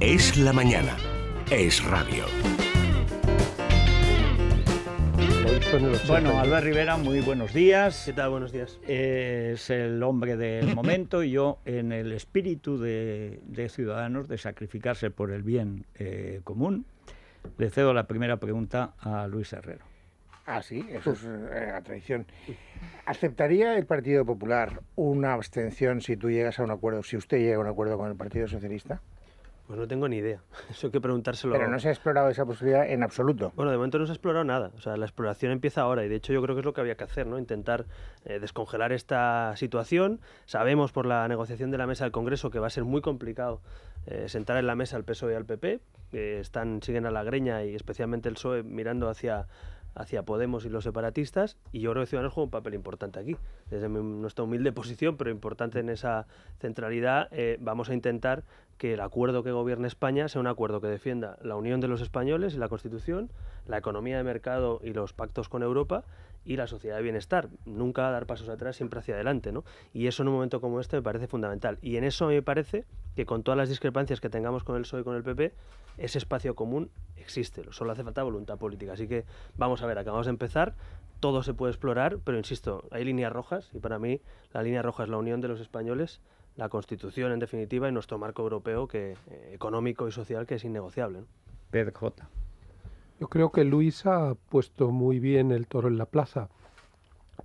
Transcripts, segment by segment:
Es la mañana. Es radio. Bueno, Albert Rivera, muy buenos días. ¿Qué tal? Buenos días. es el hombre del momento y yo, en el espíritu de, Ciudadanos, de sacrificarse por el bien eh, común, le cedo la primera pregunta a Luis Herrero. Ah, sí, eso es eh, la traición. ¿Aceptaría el Partido Popular una abstención si tú llegas a un acuerdo, si usted llega a un acuerdo con el Partido Socialista? Pues no tengo ni idea. Eso hay que preguntárselo. Pero no se ha explorado esa posibilidad en absoluto. Bueno, de momento no se ha explorado nada. O sea, la exploración empieza ahora y de hecho yo creo que es lo que había que hacer, ¿no? Intentar eh, descongelar esta situación. Sabemos por la negociación de la mesa del Congreso que va a ser muy complicado eh, sentar en la mesa al PSOE y al PP. Eh, están, siguen a la greña y especialmente el PSOE mirando hacia hacia Podemos y los separatistas, y yo creo que Ciudadanos juega un papel importante aquí. Desde nuestra humilde posición, pero importante en esa centralidad, vamos a intentar que el acuerdo que gobierne España sea un acuerdo que defienda la unión de los españoles y la Constitución, la economía de mercado y los pactos con Europa y la sociedad de bienestar. Nunca dar pasos atrás, siempre hacia adelante, ¿no? Y eso en un momento como este me parece fundamental. Y en eso me parece que con todas las discrepancias que tengamos con el PSOE y con el PP, ese espacio común existe, solo hace falta voluntad política. Así que vamos a ver, acabamos de empezar, todo se puede explorar, pero insisto, hay líneas rojas y para mí la línea roja es la unión de los españoles la Constitución, en definitiva, y nuestro marco europeo que, eh, económico y social que es innegociable. ¿no? Pedro J. Yo creo que Luis ha puesto muy bien el toro en la plaza.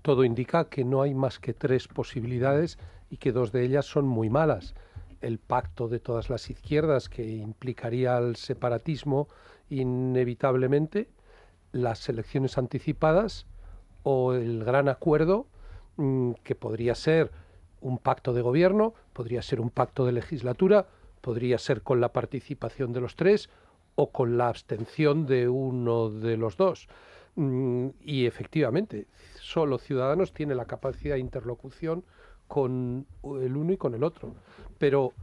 Todo indica que no hay más que tres posibilidades y que dos de ellas son muy malas. El pacto de todas las izquierdas que implicaría el separatismo inevitablemente, las elecciones anticipadas o el gran acuerdo mm, que podría ser un pacto de gobierno, podría ser un pacto de legislatura, podría ser con la participación de los tres o con la abstención de uno de los dos. Mm, y efectivamente, solo Ciudadanos tiene la capacidad de interlocución con el uno y con el otro. Pero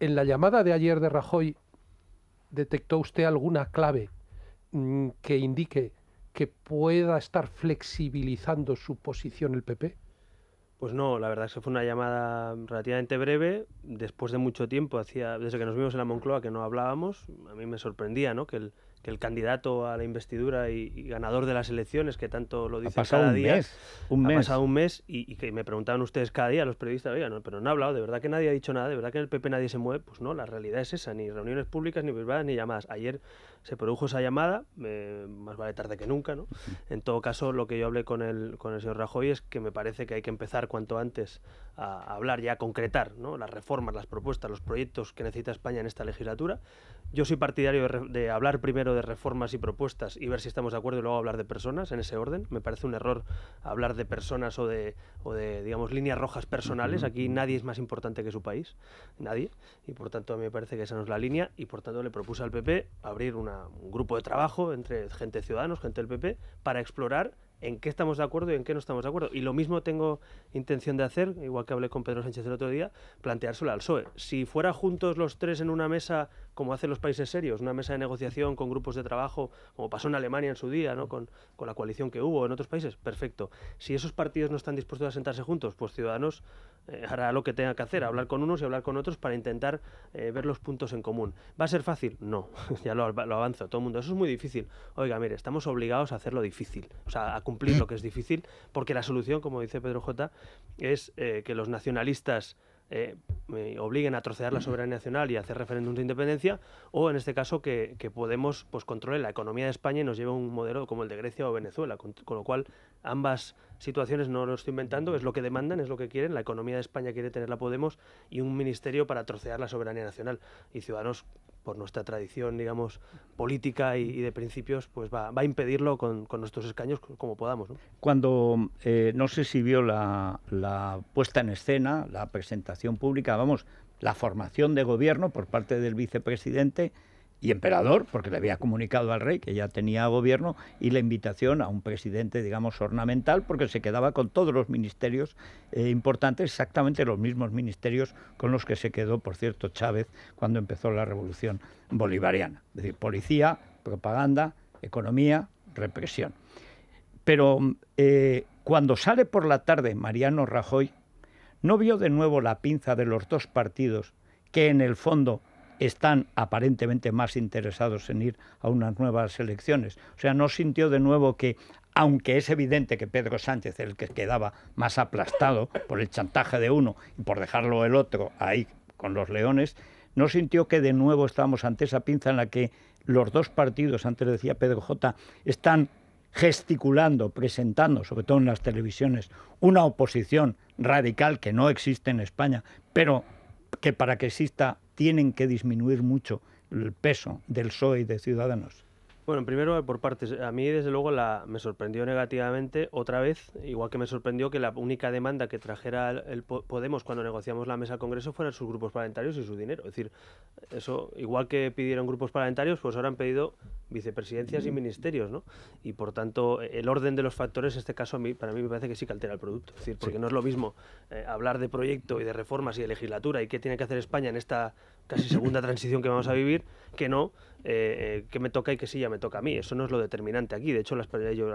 en la llamada de ayer de Rajoy, ¿detectó usted alguna clave mm, que indique que pueda estar flexibilizando su posición el PP? Pues no, la verdad es que fue una llamada relativamente breve, después de mucho tiempo, hacía, desde que nos vimos en la Moncloa que no hablábamos, a mí me sorprendía, ¿no? Que el, que el candidato a la investidura y, ganador de las elecciones, que tanto lo dice cada día, un ha pasado un mes y, que me preguntaban ustedes cada día los periodistas, oiga, pero no ha hablado, de verdad que nadie ha dicho nada, de verdad que en el PP nadie se mueve, pues no, la realidad es esa, ni reuniones públicas, ni privadas, ni llamadas. Ayer se produjo esa llamada, eh, más vale tarde que nunca, ¿no? En todo caso, lo que yo hablé con el, señor Rajoy es que me parece que hay que empezar cuanto antes a, hablar y a concretar ¿no? las reformas, las propuestas, los proyectos que necesita España en esta legislatura. Yo soy partidario hablar primero de reformas y propuestas y ver si estamos de acuerdo y luego hablar de personas en ese orden. Me parece un error hablar de personas o de, o de digamos, líneas rojas personales. Aquí nadie es más importante que su país, nadie. Y por tanto, a mí me parece que esa no es la línea y por tanto le propuse al PP abrir un grupo de trabajo entre gente Ciudadanos, gente del PP, para explorar en qué estamos de acuerdo y en qué no estamos de acuerdo. Y lo mismo tengo intención de hacer, igual que hablé con Pedro Sánchez el otro día, planteárselo al PSOE. Si fuera juntos los tres en una mesa como hacen los países serios, una mesa de negociación con grupos de trabajo, como pasó en Alemania en su día, ¿no? con, la coalición que hubo en otros países, perfecto. Si esos partidos no están dispuestos a sentarse juntos, pues Ciudadanos eh, hará lo que tenga que hacer, hablar con unos y hablar con otros para intentar eh, ver los puntos en común. ¿Va a ser fácil? No, ya lo, lo todo el mundo. Eso es muy difícil. Oiga, mire, estamos obligados a hacerlo difícil, o sea, a cumplir lo que es difícil, porque la solución, como dice Pedro J., es eh, que los nacionalistas eh, me obliguen a trocear la soberanía nacional y hacer referéndum de independencia, o en este caso que, Podemos pues, controle la economía de España y nos lleve a un modelo como el de Grecia o Venezuela, con, con, lo cual ambas situaciones no lo estoy inventando, es lo que demandan, es lo que quieren, la economía de España quiere tener la Podemos y un ministerio para trocear la soberanía nacional. Y Ciudadanos por nuestra tradición, digamos, política y, de principios, pues va, a impedirlo con, nuestros escaños como podamos. Cuando, eh, no sé si vio la, la puesta en escena, la presentación pública, vamos, la formación de gobierno por parte del vicepresidente, y emperador, porque le había comunicado al rey que ya tenía gobierno, y la invitación a un presidente, digamos, ornamental, porque se quedaba con todos los ministerios eh, importantes, exactamente los mismos ministerios con los que se quedó, por cierto, Chávez cuando empezó la revolución bolivariana. Es decir, policía, propaganda, economía, represión. Pero eh, cuando sale por la tarde Mariano Rajoy, no vio de nuevo la pinza de los dos partidos que en el fondo están aparentemente más interesados en ir a unas nuevas elecciones. O sea, no sintió de nuevo que, aunque es evidente que Pedro Sánchez es el que quedaba más aplastado por el chantaje de uno y por dejarlo el otro ahí con los leones, no sintió que de nuevo estábamos ante esa pinza en la que los dos partidos, antes decía Pedro J, están gesticulando, presentando, sobre todo en las televisiones, una oposición radical que no existe en España, pero que para que exista tienen que disminuir mucho el peso del PSOE y de Ciudadanos. Bueno, primero, eh, por partes. A mí, desde luego, la, me sorprendió negativamente otra vez, igual que me sorprendió que la única demanda que trajera el, Podemos cuando negociamos la mesa al Congreso fueran sus grupos parlamentarios y su dinero. Es decir, eso, igual que pidieron grupos parlamentarios, pues ahora han pedido vicepresidencias y ministerios, ¿no? Y por tanto, el orden de los factores, en este caso, a mí, para mí me parece que sí que altera el producto. Es decir, porque no es lo mismo eh, hablar de proyecto y de reformas y de legislatura y qué tiene que hacer España en esta casi segunda transición que vamos a vivir, que no eh, que me toca y que sí ya me toca a mí. Eso no es lo determinante aquí. De hecho, las,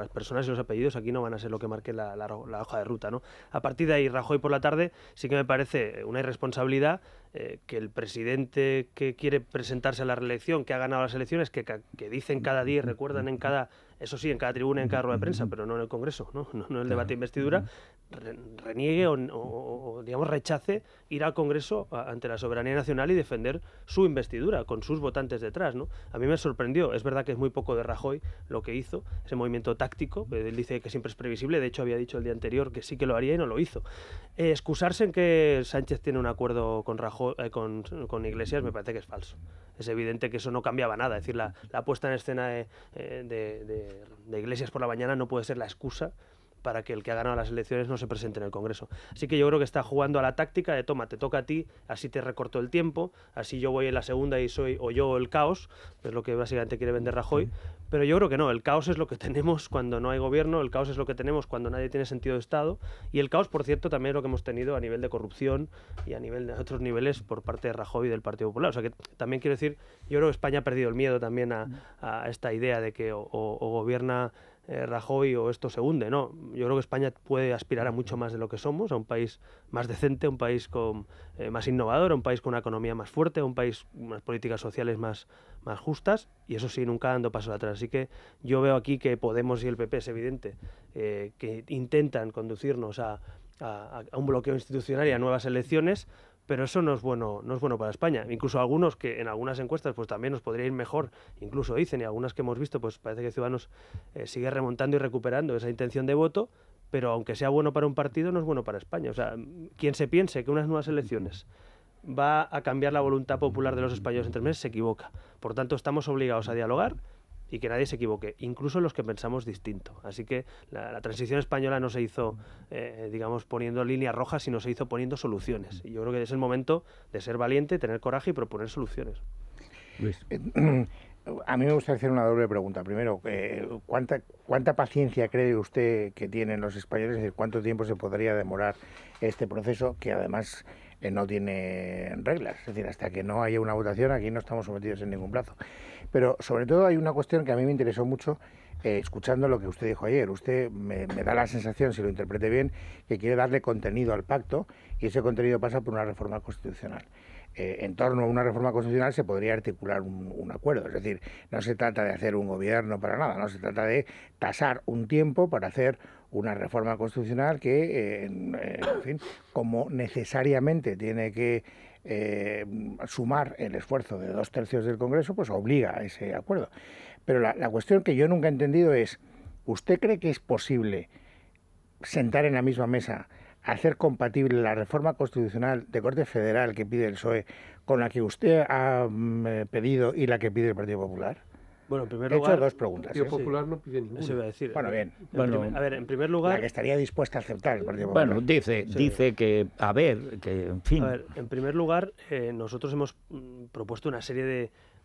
personas y los apellidos aquí no van a ser lo que marque la, hoja de ruta. ¿no? A partir de ahí, Rajoy por la tarde sí que me parece una irresponsabilidad eh, que el presidente que quiere presentarse a la reelección, que ha ganado las elecciones, que, dicen cada día y recuerdan en cada eso sí, en cada tribuna, en cada rueda de prensa, pero no en el Congreso, no, no en el debate de investidura, reniegue o, digamos rechace ir al Congreso ante la soberanía nacional y defender su investidura con sus votantes detrás, ¿no? A mí me sorprendió, es verdad que es muy poco de Rajoy lo que hizo, ese movimiento táctico, él dice que siempre es previsible, de hecho había dicho el día anterior que sí que lo haría y no lo hizo. Eh, excusarse en que Sánchez tiene un acuerdo con Rajoy eh, con, Iglesias me parece que es falso. Es evidente que eso no cambiaba nada, es decir, la, puesta en escena eh, de Iglesias por la mañana no puede ser la excusa para que el que ha ganado las elecciones no se presente en el Congreso. Así que yo creo que está jugando a la táctica de toma, te toca a ti, así te recorto el tiempo, así yo voy en la segunda y soy o yo el caos, es lo que básicamente quiere vender Rajoy, pero yo creo que no, el caos es lo que tenemos cuando no hay gobierno, el caos es lo que tenemos cuando nadie tiene sentido de Estado y el caos, por cierto, también es lo que hemos tenido a nivel de corrupción y a nivel de otros niveles por parte de Rajoy y del Partido Popular. O sea que también quiero decir, yo creo que España ha perdido el miedo también a, mm. esta idea de que o gobierna eh, Rajoy o esto se hunde, no. Yo creo que España puede aspirar a mucho más de lo que somos, a un país más decente, un país eh, más innovador, un país con una economía más fuerte, un país con unas políticas sociales más, justas y eso sí, nunca dando pasos atrás. Así que yo veo aquí que Podemos y el PP, es evidente, eh, que intentan conducirnos a un bloqueo institucional y a nuevas elecciones pero eso no es bueno, no es bueno para España. Incluso algunos que en algunas encuestas pues también nos podría ir mejor, incluso dicen, y algunas que hemos visto, pues parece que Ciudadanos eh, sigue remontando y recuperando esa intención de voto, pero aunque sea bueno para un partido, no es bueno para España. O sea, quien se piense que unas nuevas elecciones va a cambiar la voluntad popular de los españoles en tres meses, se equivoca. Por tanto, estamos obligados a dialogar y que nadie se equivoque, incluso los que pensamos distinto. Así que la, transición española no se hizo, eh, digamos, poniendo líneas rojas, sino se hizo poniendo soluciones. Y yo creo que es el momento de ser valiente, tener coraje y proponer soluciones. Luis. Eh, a mí me gustaría hacer una doble pregunta. Primero, eh, ¿cuánta, ¿cuánta paciencia cree usted que tienen los españoles? ¿Cuánto tiempo se podría demorar este proceso? Que además eh, no tiene reglas. Es decir, hasta que no haya una votación aquí no estamos sometidos en ningún plazo. Pero sobre todo hay una cuestión que a mí me interesó mucho eh, escuchando lo que usted dijo ayer. Usted me, da la sensación, si lo interprete bien, que quiere darle contenido al pacto y ese contenido pasa por una reforma constitucional. Eh, en torno a una reforma constitucional se podría articular un, un, acuerdo. Es decir, no se trata de hacer un gobierno para nada, no se trata de tasar un tiempo para hacer una reforma constitucional que, eh, eh, en, fin, como necesariamente tiene que eh, sumar el esfuerzo de dos tercios del Congreso, pues obliga a ese acuerdo. Pero la, la cuestión que yo nunca he entendido es, ¿usted cree que es posible sentar en la misma mesa hacer compatible la reforma constitucional de corte federal que pide el PSOE con la que usted ha mm, pedido y la que pide el Partido Popular? Bueno, en primer lugar, hecho dos preguntas. ¿eh? no pide iba a decir. Bueno, bien. a ver, en primer lugar. estaría dispuesta a aceptar Bueno, dice, dice que, a ver, que, en fin. en primer lugar, eh, nosotros hemos mm, propuesto una serie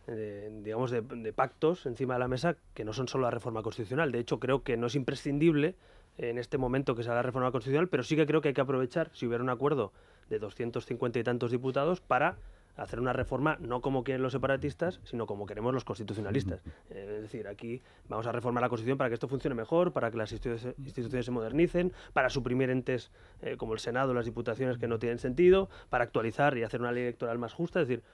de, digamos, de, pactos encima de la mesa que no son solo la reforma constitucional. De hecho, creo que no es imprescindible eh, en este momento que se haga la reforma constitucional, pero sí que creo que hay que aprovechar, si hubiera un acuerdo de 250 y tantos diputados, para hacer una reforma no como quieren los separatistas, sino como queremos los constitucionalistas. Eh, es decir, aquí vamos a reformar la Constitución para que esto funcione mejor, para que las instituciones se modernicen, para suprimir entes eh, como el Senado, las diputaciones que no tienen sentido, para actualizar y hacer una ley electoral más justa, es decir,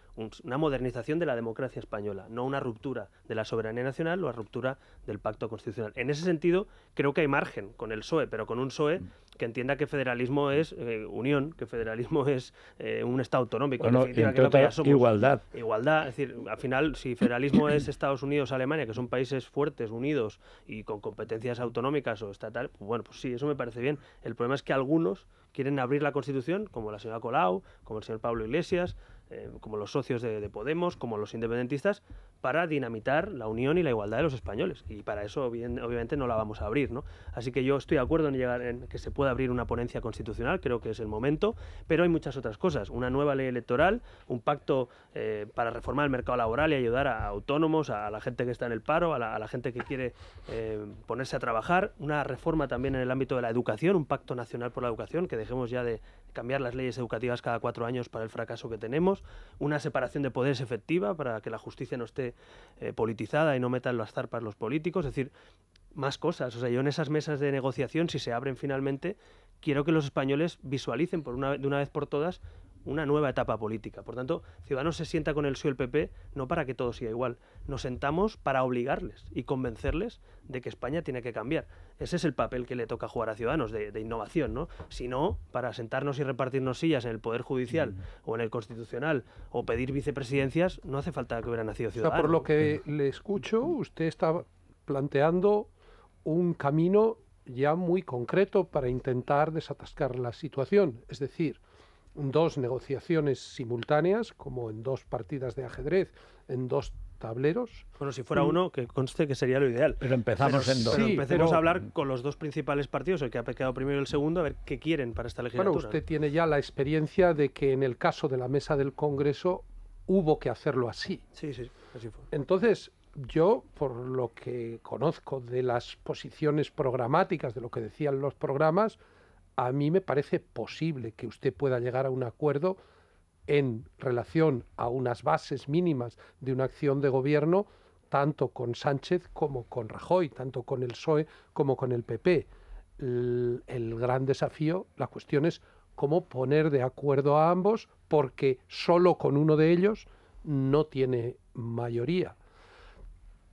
una modernización de la democracia española, no una ruptura de la soberanía nacional o la ruptura del pacto constitucional. En ese sentido, creo que hay margen con el PSOE, pero con un PSOE mm que entienda que federalismo es eh, unión, que federalismo es eh, un Estado autonómico, bueno, que igualdad. Igualdad, es decir, al final, si federalismo es Estados Unidos, Alemania, que son países fuertes, unidos y con competencias autonómicas o estatal, pues bueno, pues sí, eso me parece bien. El problema es que algunos quieren abrir la Constitución, como la señora Colau, como el señor Pablo Iglesias, eh, como los socios de, Podemos, como los independentistas, para dinamitar la unión y la igualdad de los españoles. Y para eso, obviamente, no la vamos a abrir. Así que yo estoy de acuerdo en llegar en que se pueda abrir una ponencia constitucional, creo que es el momento, pero hay muchas otras cosas. Una nueva ley electoral, un pacto eh, para reformar el mercado laboral y ayudar a autónomos, a la gente que está en el paro, a la, gente que quiere eh, ponerse a trabajar. Una reforma también en el ámbito de la educación, un pacto nacional por la educación, que dejemos ya de cambiar las leyes educativas cada cuatro años para el fracaso que tenemos una separación de poderes efectiva para que la justicia no esté eh, politizada y no metan las zarpas los políticos, es decir, más cosas. O sea, yo en esas mesas de negociación, si se abren finalmente, quiero que los españoles visualicen por una, de una vez por todas una nueva etapa política. Por tanto, Ciudadanos se sienta con el PSOE y el PP no para que todo siga igual. Nos sentamos para obligarles y convencerles de que España tiene que cambiar. Ese es el papel que le toca jugar a Ciudadanos, de, innovación, ¿no? Si no, para sentarnos y repartirnos sillas en el Poder Judicial mm. o en el Constitucional o pedir vicepresidencias, no hace falta que hubiera nacido Ciudadanos. por lo que le escucho, usted está planteando un camino ya muy concreto para intentar desatascar la situación. Es decir, dos negociaciones simultáneas, como en dos partidas de ajedrez, en dos tableros. Bueno, si fuera uno, que conste que sería lo ideal. Pero empezamos en dos. Pero empecemos a hablar con los dos principales partidos, el que ha pecado primero y el segundo, a ver qué quieren para esta legislatura. Bueno, usted tiene ya la experiencia de que en el caso de la mesa del Congreso hubo que hacerlo así. Sí, sí, así fue. Entonces, yo, por lo que conozco de las posiciones programáticas, de lo que decían los programas, a mí me parece posible que usted pueda llegar a un acuerdo en relación a unas bases mínimas de una acción de gobierno, tanto con Sánchez como con Rajoy, tanto con el PSOE como con el PP. El, gran desafío, la cuestión es cómo poner de acuerdo a ambos, porque solo con uno de ellos no tiene mayoría.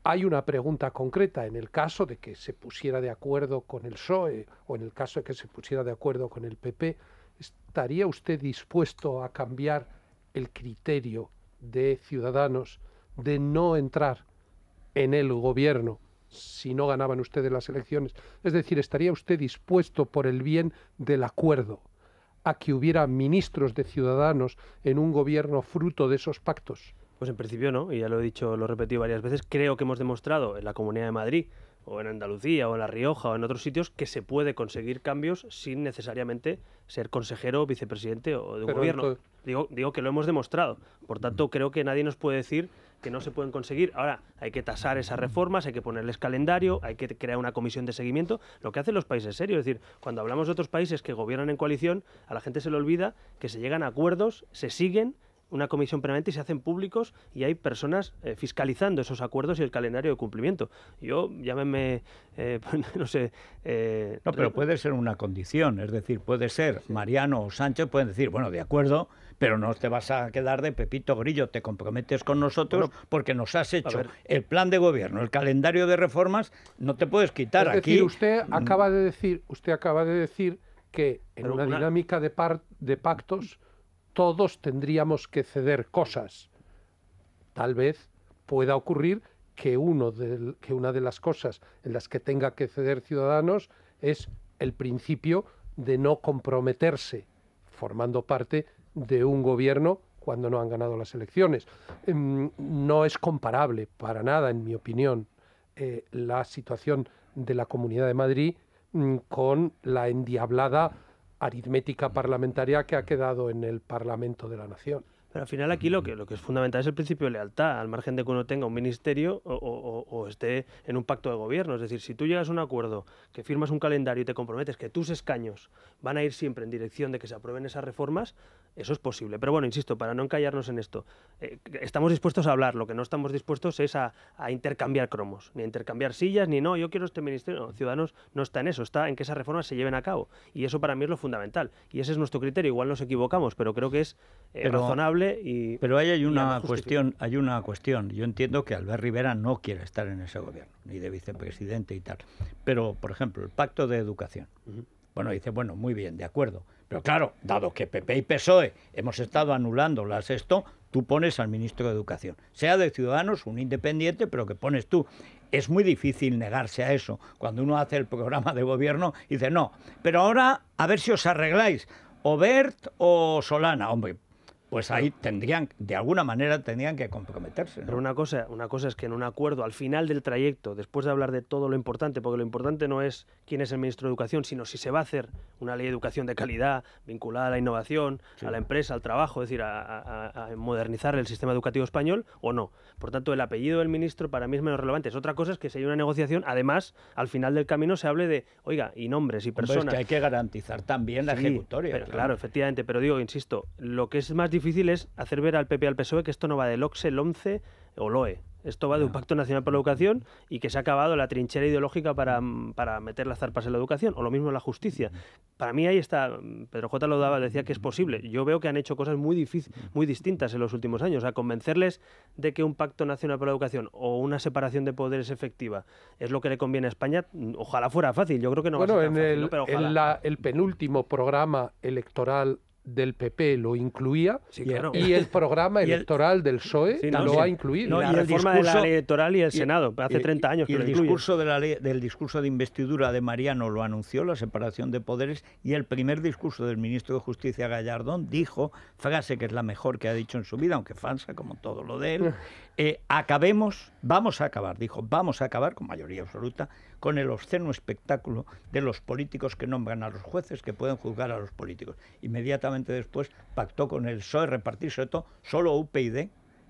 Hay una pregunta concreta en el caso de que se pusiera de acuerdo con el PSOE o en el caso de que se pusiera de acuerdo con el PP. ¿Estaría usted dispuesto a cambiar el criterio de Ciudadanos de no entrar en el gobierno si no ganaban ustedes las elecciones? Es decir, ¿estaría usted dispuesto por el bien del acuerdo a que hubiera ministros de Ciudadanos en un gobierno fruto de esos pactos? Pues en principio no, y ya lo he dicho, lo he repetido varias veces, creo que hemos demostrado en la Comunidad de Madrid o en Andalucía o en La Rioja o en otros sitios que se puede conseguir cambios sin necesariamente ser consejero, vicepresidente o de un gobierno. Digo, digo que lo hemos demostrado. Por tanto, creo que nadie nos puede decir que no se pueden conseguir. Ahora, hay que tasar esas reformas, hay que ponerles calendario, hay que crear una comisión de seguimiento, lo que hacen los países serios. Es decir, cuando hablamos de otros países que gobiernan en coalición, a la gente se le olvida que se llegan a acuerdos, se siguen una comisión permanente y se hacen públicos y hay personas eh, fiscalizando esos acuerdos y el calendario de cumplimiento. Yo, llámeme, eh, pues, no sé... Eh, no, pero puede ser una condición, es decir, puede ser Mariano o Sánchez pueden decir, bueno, de acuerdo, pero no te vas a quedar de Pepito Grillo, te comprometes con nosotros porque nos has hecho el plan de gobierno, el calendario de reformas, no te puedes quitar aquí. usted mm. acaba de decir, usted acaba de decir que en una, dinámica de pactos todos tendríamos que ceder cosas. Tal vez pueda ocurrir que, uno que una de las cosas en las que tenga que ceder Ciudadanos es el principio de no comprometerse formando parte de un gobierno cuando no han ganado las elecciones. Em, no es comparable para nada, en mi opinión, eh, la situación de la Comunidad de Madrid mm, con la endiablada aritmética parlamentaria que ha quedado en el Parlamento de la Nación. Pero al final aquí lo que, lo que es fundamental es el principio de lealtad, al margen de que uno tenga un ministerio o, o, esté en un pacto de gobierno. Es decir, si tú llegas a un acuerdo, que firmas un calendario y te comprometes que tus escaños van a ir siempre en dirección de que se aprueben esas reformas, eso es posible. Pero bueno, insisto, para no encallarnos en esto, eh, estamos dispuestos a hablar, lo que no estamos dispuestos es a, intercambiar cromos, ni a intercambiar sillas, ni no, yo quiero este ministerio. Ciudadanos no está en eso, está en que esas reformas se lleven a cabo. Y eso para mí es lo fundamental. Y ese es nuestro criterio. Igual nos equivocamos, pero creo que es eh, razonable y. Pero ahí hay una cuestión, hay una cuestión. Yo entiendo que Albert Rivera no quiere estar en ese gobierno, ni de vicepresidente y tal. Pero, por ejemplo, el pacto de educación. Bueno, dice, bueno, muy bien, de acuerdo. Pero claro, dado que PP y PSOE hemos estado anulando las esto, tú pones al ministro de Educación. Sea de Ciudadanos, un independiente, pero que pones tú. Es muy difícil negarse a eso. Cuando uno hace el programa de gobierno, y dice, no, pero ahora a ver si os arregláis. O Bert o Solana. Hombre, pues ahí tendrían, de alguna manera tendrían que comprometerse. Pero una cosa, una cosa es que en un acuerdo, al final del trayecto, después de hablar de todo lo importante, porque lo importante no es quién es el ministro de Educación, sino si se va a hacer una ley de educación de calidad, vinculada a la innovación, a la empresa, al trabajo, es decir, a, modernizar el sistema educativo español o no. Por tanto, el apellido del ministro para mí es menos relevante. Es otra cosa es que si hay una negociación, además, al final del camino se hable de, oiga, y nombres y personas. es que hay que garantizar también la ejecutoria. claro, efectivamente, pero digo, insisto, lo que es más difícil difícil es hacer ver al PP al PSOE que esto no va del OXE, el ONCE o LOE. E. Esto va de un pacto nacional por la educación y que se ha acabado la trinchera ideológica para, meter las zarpas en la educación, o lo mismo en la justicia. Para mí ahí está, Pedro J. lo daba, decía que es posible. Yo veo que han hecho cosas muy, difícil, muy distintas en los últimos años. O convencerles de que un pacto nacional por la educación o una separación de poderes efectiva es lo que le conviene a España, ojalá fuera fácil. Yo creo que no va a ser Pero ojalá. En el penúltimo programa electoral del PP lo incluía y el programa electoral del PSOE lo ha incluido. la reforma el de la ley electoral y el Senado, hace 30 años el discurso de del discurso de investidura de Mariano lo anunció, la separación de poderes, y el primer discurso del ministro de Justicia Gallardón dijo, frase que es la mejor que ha dicho en su vida, aunque falsa como todo lo de él, eh, acabemos, vamos a acabar, dijo, vamos a acabar con mayoría absoluta con el obsceno espectáculo de los políticos que nombran a los jueces que pueden juzgar a los políticos. Inmediatamente después pactó con el PSOE repartirse todo, solo UPyD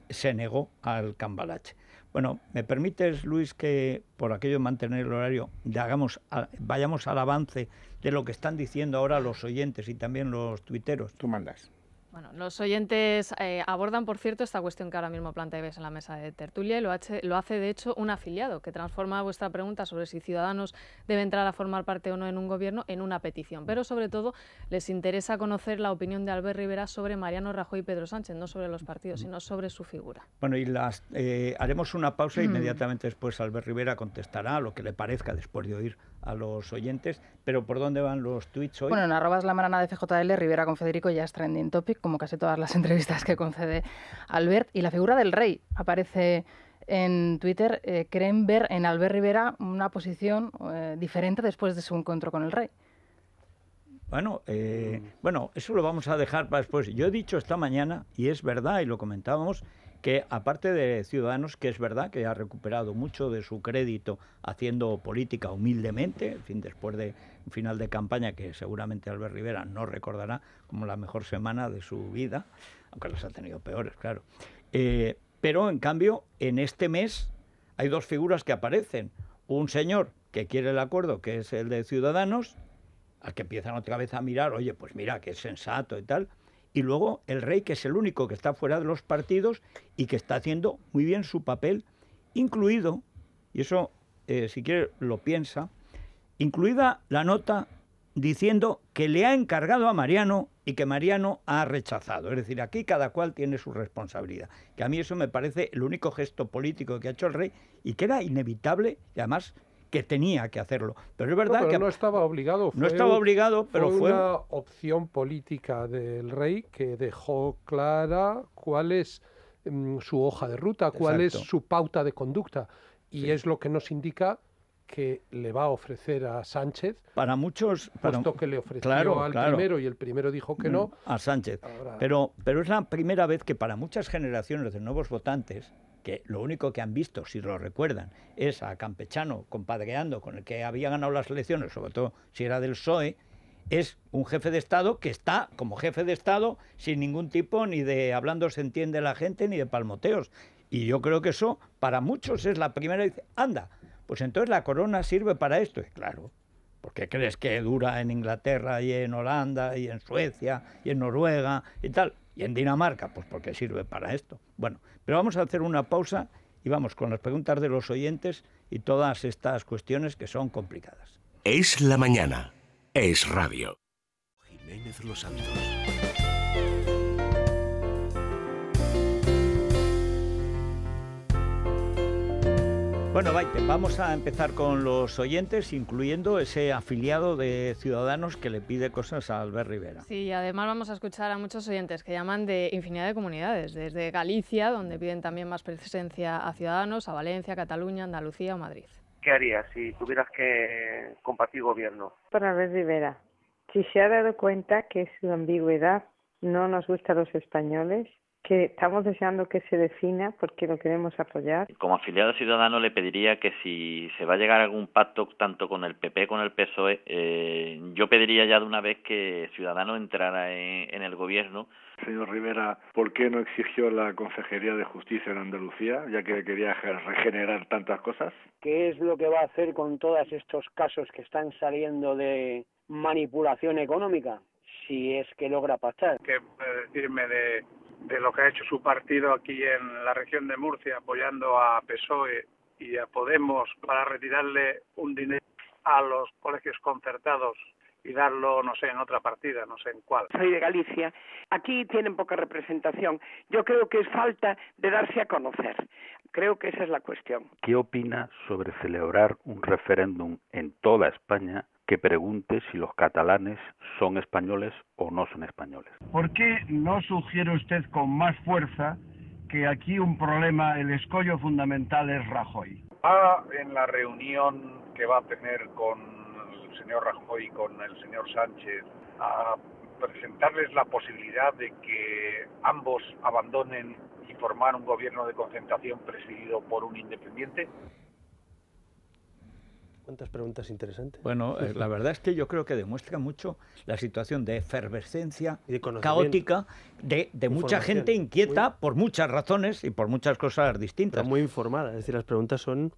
se negó al cambalache. Bueno, ¿me permites, Luis, que por aquello de mantener el horario, hagamos, vayamos al avance de lo que están diciendo ahora los oyentes y también los tuiteros? Tú mandas. Bueno, los oyentes eh, abordan, por cierto, esta cuestión que ahora mismo plantea planteáis en la mesa de tertulia y lo hace, lo hace, de hecho, un afiliado que transforma vuestra pregunta sobre si ciudadanos debe entrar a formar parte o no en un gobierno en una petición. Pero, sobre todo, les interesa conocer la opinión de Albert Rivera sobre Mariano Rajoy y Pedro Sánchez, no sobre los partidos, sino sobre su figura. Bueno, y las, eh, haremos una pausa e inmediatamente después Albert Rivera contestará lo que le parezca después de oír a los oyentes. Pero ¿por dónde van los tweets hoy? Bueno, en arrobas la marana de FJL, Rivera con Federico ya es trending topic, como casi todas las entrevistas que concede Albert. Y la figura del rey aparece en Twitter eh, creen ver en Albert Rivera una posición eh, diferente después de su encuentro con el rey. Bueno, eh, mm. bueno, eso lo vamos a dejar para después. Yo he dicho esta mañana, y es verdad, y lo comentábamos, que aparte de Ciudadanos, que es verdad que ha recuperado mucho de su crédito haciendo política humildemente, fin, después de un final de campaña que seguramente Albert Rivera no recordará como la mejor semana de su vida, aunque las ha tenido peores, claro. Eh, pero en cambio, en este mes hay dos figuras que aparecen. Un señor que quiere el acuerdo, que es el de Ciudadanos, al que empiezan otra vez a mirar, oye, pues mira, que es sensato y tal, y luego el rey, que es el único que está fuera de los partidos y que está haciendo muy bien su papel, incluido, y eso eh, si quiere lo piensa, incluida la nota diciendo que le ha encargado a Mariano y que Mariano ha rechazado. Es decir, aquí cada cual tiene su responsabilidad. Que a mí eso me parece el único gesto político que ha hecho el rey y que era inevitable y además que tenía que hacerlo. Pero es verdad que... No estaba obligado. Fue, no estaba obligado, pero fue... una opción política del rey que dejó clara cuál es mm, su hoja de ruta, cuál es su pauta de conducta. Y es lo que nos indica que le va a ofrecer a Sánchez. Para muchos, para, puesto que le ofreció claro, al primero y el primero dijo que no. Mm, a Sánchez. Pero, pero es la primera vez que para muchas generaciones de nuevos votantes que lo único que han visto, si lo recuerdan, es a Campechano compadreando con el que había ganado las elecciones, sobre todo si era del PSOE, es un jefe de Estado que está como jefe de Estado sin ningún tipo ni de hablando se entiende la gente ni de palmoteos. Y yo creo que eso para muchos es la primera. Dice, anda, pues entonces la corona sirve para esto. Y claro, porque crees que dura en Inglaterra y en Holanda y en Suecia y en Noruega y tal. ¿Y en Dinamarca? Pues porque sirve para esto. Bueno, pero vamos a hacer una pausa y vamos con las preguntas de los oyentes y todas estas cuestiones que son complicadas. Es la mañana, es radio. Jiménez Los Santos. Bueno, Baite, vamos a empezar con los oyentes, incluyendo ese afiliado de Ciudadanos que le pide cosas a Albert Rivera. Sí, además vamos a escuchar a muchos oyentes que llaman de infinidad de comunidades, desde Galicia, donde piden también más presencia a Ciudadanos, a Valencia, Cataluña, Andalucía o Madrid. ¿Qué harías si tuvieras que compartir gobierno? Para Albert Rivera, si se ha dado cuenta que su ambigüedad no nos gusta a los españoles, que estamos deseando que se defina porque lo queremos apoyar. Como afiliado ciudadano le pediría que si se va a llegar algún pacto tanto con el PP como con el PSOE, eh, yo pediría ya de una vez que Ciudadano entrara en, el gobierno. Señor Rivera, ¿por qué no exigió la Consejería de Justicia en Andalucía, ya que quería regenerar tantas cosas? ¿Qué es lo que va a hacer con todos estos casos que están saliendo de manipulación económica? Si es que logra pasar. ¿Qué puede decirme de de lo que ha hecho su partido aquí en la región de Murcia, apoyando a PSOE y a Podemos para retirarle un dinero a los colegios concertados y darlo, no sé, en otra partida, no sé en cuál. Soy de Galicia. Aquí tienen poca representación. Yo creo que es falta de darse a conocer. Creo que esa es la cuestión. ¿Qué opina sobre celebrar un referéndum en toda España que pregunte si los catalanes son españoles o no son españoles. ¿Por qué no sugiere usted con más fuerza que aquí un problema, el escollo fundamental es Rajoy? ¿Va en la reunión que va a tener con el señor Rajoy, y con el señor Sánchez, a presentarles la posibilidad de que ambos abandonen y formar un gobierno de concentración presidido por un independiente? ¿Cuántas preguntas interesantes? Bueno, eh, la verdad es que yo creo que demuestra mucho la situación de efervescencia caótica de, mucha gente inquieta por muchas razones y por muchas cosas distintas. muy informada, es decir, las preguntas son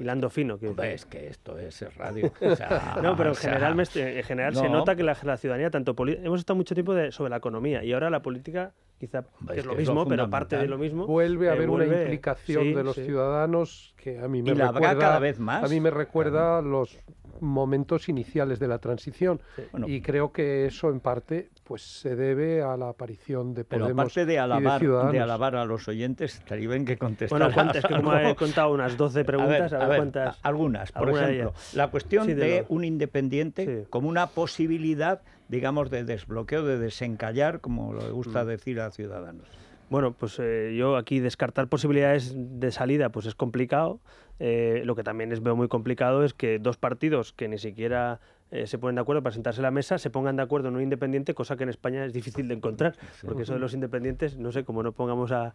hilando fino. Es que esto es radio. no, pero en general, en general se nota que la, ciudadanía, tanto hemos estado mucho tiempo sobre la economía y ahora la política quizá es, lo mismo, pero aparte de lo mismo. Vuelve a eh, haber una implicación de los ciudadanos que a mí me recuerda cada vez más. A mí me recuerda los momentos iniciales de la transición y creo que eso en parte pues se debe a la aparición de Podemos de alabar, de, alabar a los oyentes, ven que contestar. Bueno, cuántas, que como he contado unas 12 preguntas, a ver, cuántas. Algunas, por ejemplo, la cuestión de, un independiente como una posibilidad digamos, de desbloqueo, de desencallar, como le gusta mm. decir a Ciudadanos? Bueno, pues eh, yo aquí descartar posibilidades de salida pues es complicado. Eh, lo que también es, veo muy complicado es que dos partidos que ni siquiera eh, se ponen de acuerdo para sentarse a la mesa, se pongan de acuerdo en un independiente, cosa que en España es difícil de encontrar, porque eso de los independientes, no sé, como no pongamos al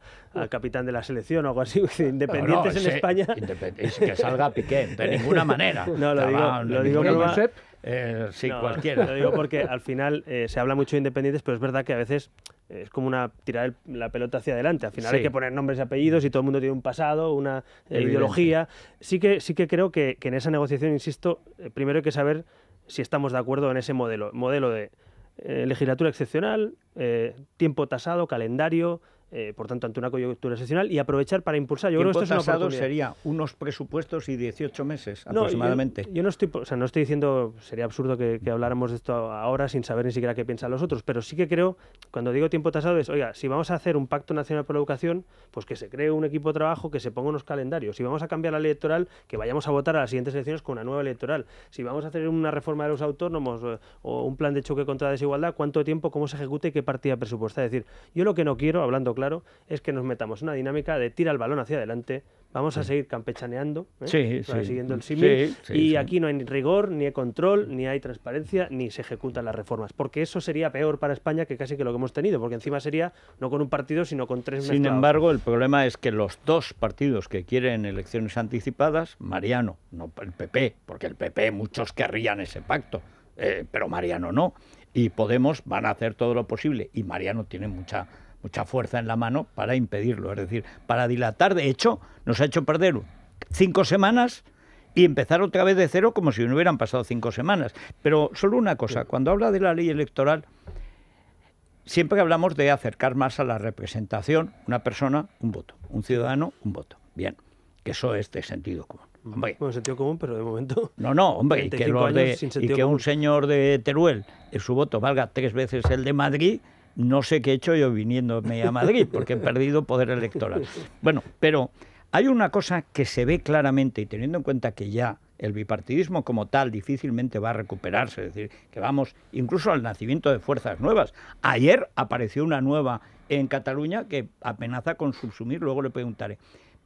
capitán de la selección o algo así, independientes en España... que salga Piqué, de ninguna manera. No, lo digo, lo digo, eh, sí, cualquiera. Lo digo porque al final eh, se habla mucho de independientes, pero es verdad que a veces es como una tirar la pelota hacia adelante. Al final hay que poner nombres y apellidos y todo el mundo tiene un pasado, una eh, ideología. Sí que, sí que creo que, que en esa negociación, insisto, primero hay que saber si estamos de acuerdo en ese modelo. Modelo de legislatura excepcional, tiempo tasado, calendario, eh, por tanto, ante una coyuntura excepcional y aprovechar para impulsar. Yo creo que esto sería unos presupuestos y 18 meses aproximadamente. Yo, no estoy, o sea, no estoy diciendo, sería absurdo que, habláramos de esto ahora sin saber ni siquiera qué piensan los otros, pero sí que creo, cuando digo tiempo tasado, es, oiga, si vamos a hacer un pacto nacional por la educación, pues que se cree un equipo de trabajo, que se ponga unos calendarios. Si vamos a cambiar la electoral, que vayamos a votar a las siguientes elecciones con una nueva electoral. Si vamos a hacer una reforma de los autónomos eh, o, un plan de choque contra la desigualdad, cuánto tiempo, cómo se ejecute y qué partida presupuesta? Es decir, yo lo que no quiero, hablando claro, es que nos metamos una dinámica de tira el balón hacia adelante, vamos a seguir campechaneando, ¿eh? siguiendo el símil, y aquí no hay rigor, ni control, ni hay transparencia, ni se ejecutan las reformas, porque eso sería peor para España que casi que lo que hemos tenido, porque encima sería no con un partido, sino con tres Sin embargo, el problema es que los dos partidos que quieren elecciones anticipadas, Mariano, no el PP, porque el PP muchos querrían ese pacto, eh, pero Mariano no, y Podemos van a hacer todo lo posible, y Mariano tiene mucha mucha fuerza en la mano para impedirlo. Es decir, para dilatar, de hecho, nos ha hecho perder cinco semanas y empezar otra vez de cero como si no hubieran pasado cinco semanas. Pero solo una cosa, cuando habla de la ley electoral, siempre hablamos de acercar más a la representación una persona, un voto, un ciudadano, un voto. Bien, que eso es de sentido común. Bueno, sentido común, pero de momento. No, no, hombre, que, y que un señor de Teruel, su voto valga tres veces el de Madrid, no sé qué he hecho yo viniéndome a Madrid, porque he perdido poder electoral. Bueno, pero hay una cosa que se ve claramente, y teniendo en cuenta que ya el bipartidismo como tal difícilmente va a recuperarse, es decir, que vamos incluso al nacimiento de fuerzas nuevas. Ayer apareció una nueva en Cataluña que amenaza con subsumir, luego le preguntaré.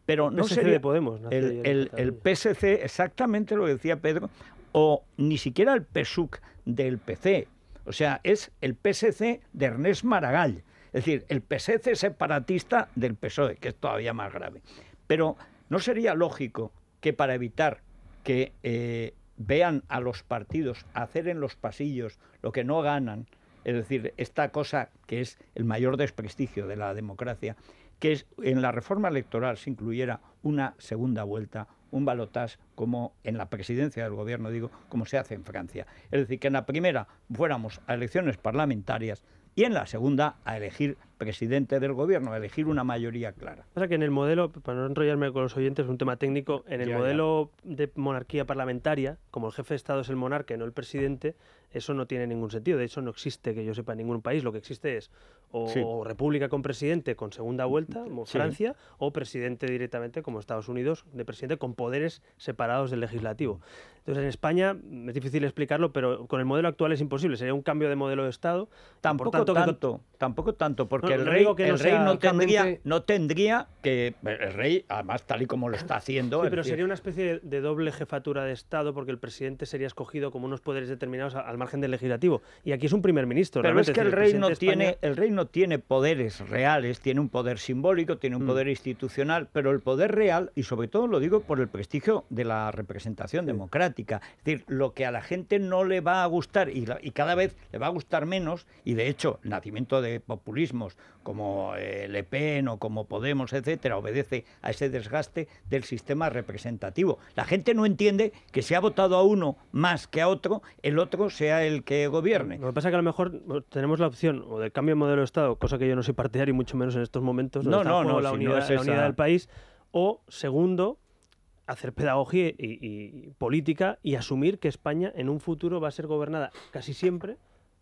Pero no sé si le Podemos. El, PSC, exactamente lo decía Pedro, o ni siquiera el PSUC del PC, o sea, es el PSC de Ernest Maragall. Es decir, el PSC separatista del PSOE, que es todavía más grave. Pero ¿no sería lógico que para evitar que eh, vean a los partidos hacer en los pasillos lo que no ganan, es decir, esta cosa que es el mayor desprestigio de la democracia, que en la reforma electoral se incluyera una segunda vuelta, un balotaje como en la presidencia del gobierno, digo, como se hace en Francia. Es decir, que en la primera fuéramos a elecciones parlamentarias y en la segunda a elegir presidente del gobierno, a elegir una mayoría clara. O que en el modelo, para no enrollarme con los oyentes, es un tema técnico, en el modelo de monarquía parlamentaria, como el jefe de Estado es el monarca y no el presidente, eso no tiene ningún sentido. De hecho, no existe, que yo sepa, en ningún país. Lo que existe es o, república con presidente con segunda vuelta, mm, como Francia, o presidente directamente, como Estados Unidos, de presidente con poderes separados del legislativo. Entonces, en España es difícil explicarlo, pero con el modelo actual es imposible. Sería un cambio de modelo de Estado. Tampoco tanto, tampoco tanto, porque el rey, que no, tendría, que... El rey, además, tal y como lo está haciendo... pero sería una especie de, de, doble jefatura de Estado, porque el presidente sería escogido como unos poderes determinados al margen del legislativo. Y aquí es un primer ministro. Pero es que el, rey no tiene, el rey no tiene poderes reales, tiene un poder simbólico, tiene un mm. poder institucional, pero el poder real, y sobre todo lo digo por el prestigio de la representación democrática, es decir, lo que a la gente no le va a gustar y, y cada vez le va a gustar menos, y de hecho, nacimiento de populismos como el eh, EPEN o como Podemos, etcétera, obedece a ese desgaste del sistema representativo. La gente no entiende que si ha votado a uno más que a otro, el otro sea el que gobierne. Lo que pasa es que a lo mejor tenemos la opción o del cambio de modelo de Estado, cosa que yo no soy partidario y mucho menos en estos momentos, no, no, no, la, si no es la unidad del país, o segundo, hacer pedagogía y, política y asumir que España en un futuro va a ser gobernada casi siempre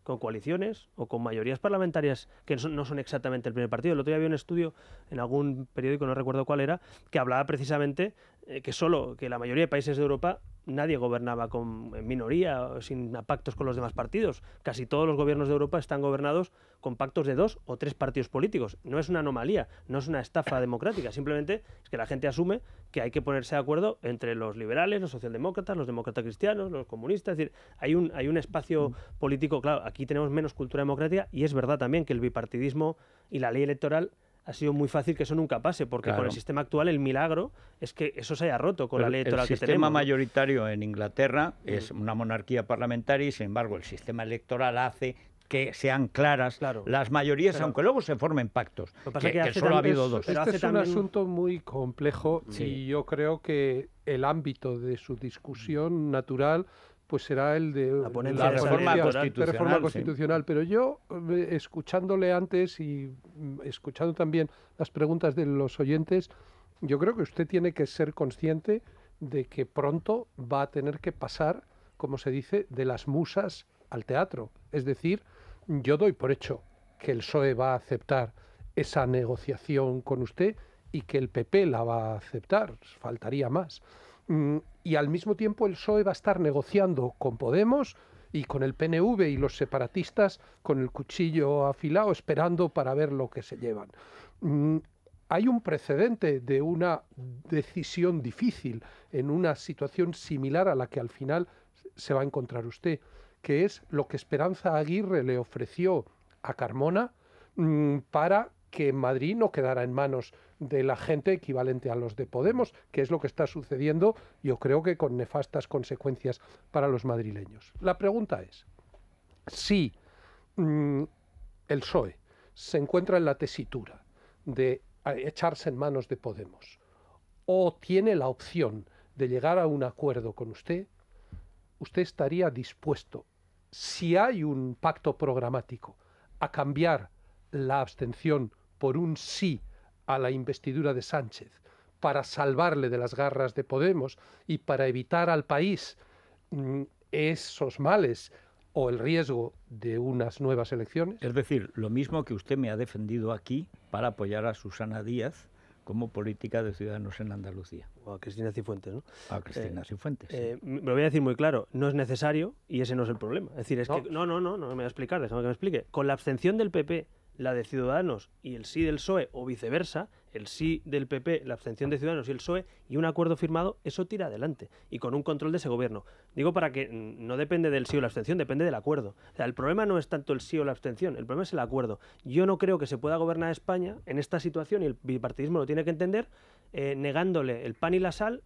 con coaliciones o con mayorías parlamentarias que no son exactamente el primer partido. El otro día había un estudio en algún periódico, no recuerdo cuál era, que hablaba precisamente eh, que solo que la mayoría de países de Europa nadie gobernaba con en minoría o sin pactos con los demás partidos. Casi todos los gobiernos de Europa están gobernados con pactos de dos o tres partidos políticos. No es una anomalía, no es una estafa democrática, simplemente es que la gente asume que hay que ponerse de acuerdo entre los liberales, los socialdemócratas, los demócratas cristianos, los comunistas, es decir, hay un hay un espacio mm. político, claro, aquí tenemos menos cultura democrática y es verdad también que el bipartidismo y la ley electoral ha sido muy fácil que eso nunca pase, porque con el sistema actual el milagro es que eso se haya roto con la ley electoral que tenemos. El sistema mayoritario en Inglaterra mm. es una monarquía parlamentaria y, sin embargo, el sistema electoral hace que sean claras las mayorías, aunque luego se formen pactos, que, solo ha habido dos. Este es un asunto muy complejo y yo creo que el ámbito de su discusión natural pues será el de la, reforma, constitucional, Pero yo, eh, escuchándole antes y mm, escuchando también las preguntas de los oyentes, yo creo que usted tiene que ser consciente de que pronto va a tener que pasar, como se dice, de las musas al teatro. Es decir, yo doy por hecho que el PSOE va a aceptar esa negociación con usted y que el PP la va a aceptar. Faltaría más. Mm, y al mismo tiempo el PSOE va a estar negociando con Podemos y con el PNV y los separatistas con el cuchillo afilado esperando para ver lo que se llevan. Mm, hay un precedente de una decisión difícil en una situación similar a la que al final se va a encontrar usted, que es lo que Esperanza Aguirre le ofreció a Carmona mm, para que Madrid no quedara en manos de la gente equivalente a los de Podemos, que es lo que está sucediendo, yo creo que con nefastas consecuencias para los madrileños. La pregunta es, si mm, el PSOE se encuentra en la tesitura de echarse en manos de Podemos, o tiene la opción de llegar a un acuerdo con usted, usted estaría dispuesto, si hay un pacto programático, a cambiar la abstención por un sí a la investidura de Sánchez, para salvarle de las garras de Podemos y para evitar al país mm, esos males o el riesgo de unas nuevas elecciones. Es decir, lo mismo que usted me ha defendido aquí para apoyar a Susana Díaz como política de Ciudadanos en Andalucía. O a Cristina Cifuentes, ¿no? A Cristina eh, Cifuentes. Eh, me lo voy a decir muy claro, no es necesario y ese no es el problema. Es decir, no. No, no, no, no me voy a explicar, déjame que me explique. Con la abstención del PP la de Ciudadanos y el sí del PSOE o viceversa, el sí del PP, la abstención de Ciudadanos y el PSOE y un acuerdo firmado, eso tira adelante y con un control de ese gobierno. Digo para que no depende del sí o la abstención, depende del acuerdo. el problema no es tanto el sí o la abstención, el problema es el acuerdo. Yo no creo que se pueda gobernar España en esta situación y el bipartidismo lo tiene que entender eh, negándole el pan y la sal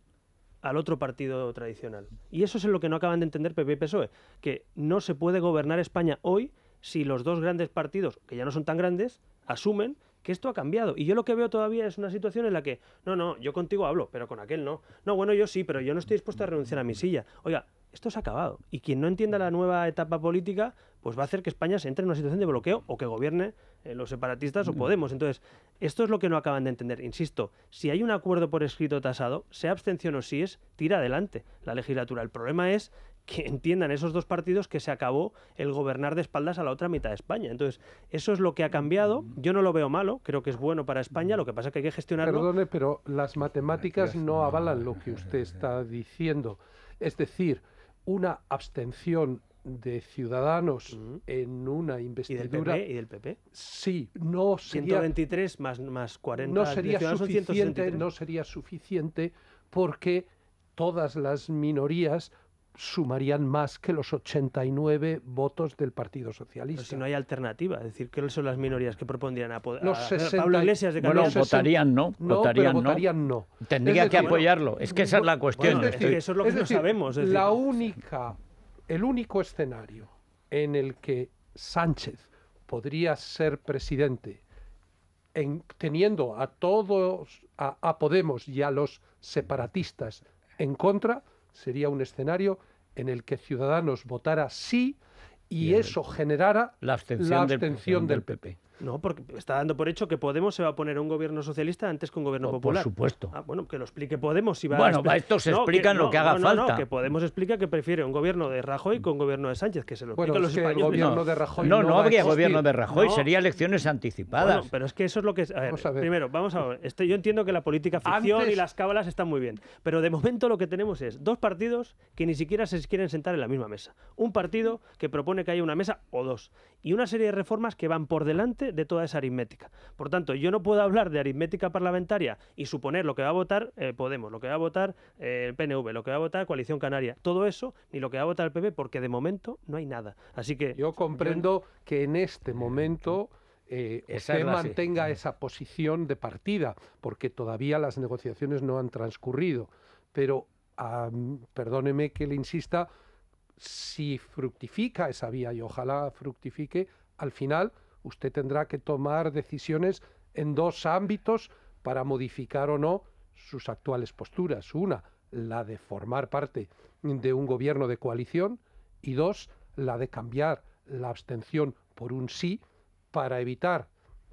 al otro partido tradicional. Y eso es lo que no acaban de entender PP y PSOE, que no se puede gobernar España hoy si los dos grandes partidos, que ya no son tan grandes, asumen que esto ha cambiado. Y yo lo que veo todavía es una situación en la que, no, no, yo contigo hablo, pero con aquel no. No, bueno, yo sí, pero yo no estoy dispuesto a renunciar a mi silla. Oiga, esto se ha acabado. Y quien no entienda la nueva etapa política, pues va a hacer que España se entre en una situación de bloqueo o que gobierne eh, los separatistas o mm. Podemos. Entonces, esto es lo que no acaban de entender. Insisto, si hay un acuerdo por escrito tasado, sea abstención o sí es, tira adelante la legislatura. El problema es que entiendan esos dos partidos que se acabó el gobernar de espaldas a la otra mitad de España. Entonces, eso es lo que ha cambiado. Mm. Yo no lo veo malo, creo que es bueno para España, mm. lo que pasa es que hay que gestionarlo. Perdone, pero las matemáticas no avalan lo que usted está diciendo. Es decir, una abstención de Ciudadanos mm. en una investidura. ¿Y del PP? ¿Y Sí, no sería. 123 más, más 40. No sería, suficiente, no sería suficiente porque todas las minorías sumarían más que los 89 votos del Partido Socialista. Pero si no hay alternativa, es decir, ¿qué son las minorías que propondrían a, Pablo Iglesias Bueno, votarían no, no votarían, no. Tendría que apoyarlo, es que esa es la cuestión. eso es lo que no sabemos. la única, el único escenario en el que Sánchez podría ser presidente teniendo a todos, a Podemos y a los separatistas en contra, sería un escenario en el que Ciudadanos votara sí y, eso generara la abstención, del PP. No, porque está dando por hecho que Podemos se va a poner un gobierno socialista antes que un gobierno oh, popular. Por supuesto. Ah, bueno, que lo explique Podemos si va Bueno, a... esto se explica lo que haga falta. que Podemos explica que prefiere un gobierno de Rajoy con un gobierno de Sánchez, que se lo bueno, que españoles. El gobierno no, no, habría gobierno de Rajoy, sería elecciones anticipadas. Bueno, pero es que eso es lo que A ver, primero, vamos a ver. Este, yo entiendo que la política ficción y las cábalas están muy bien, pero de momento lo que tenemos es dos partidos que ni siquiera se quieren sentar en la misma mesa. Un partido que propone que haya una mesa o dos y una serie de reformas que van por delante de toda esa aritmética. Por tanto, yo no puedo hablar de aritmética parlamentaria y suponer lo que va a votar eh, Podemos, lo que va a votar eh, el PNV, lo que va a votar Coalición Canaria, todo eso, ni lo que va a votar el PP, porque de momento no hay nada. Así que. Yo comprendo que en este momento. Eh, se mantenga esa posición de partida, porque todavía las negociaciones no han transcurrido. Pero perdóneme que le insista, si fructifica esa vía, y ojalá fructifique, al final usted tendrá que tomar decisiones en dos ámbitos para modificar o no sus actuales posturas. Una, la de formar parte de un gobierno de coalición y dos, la de cambiar la abstención por un sí para evitar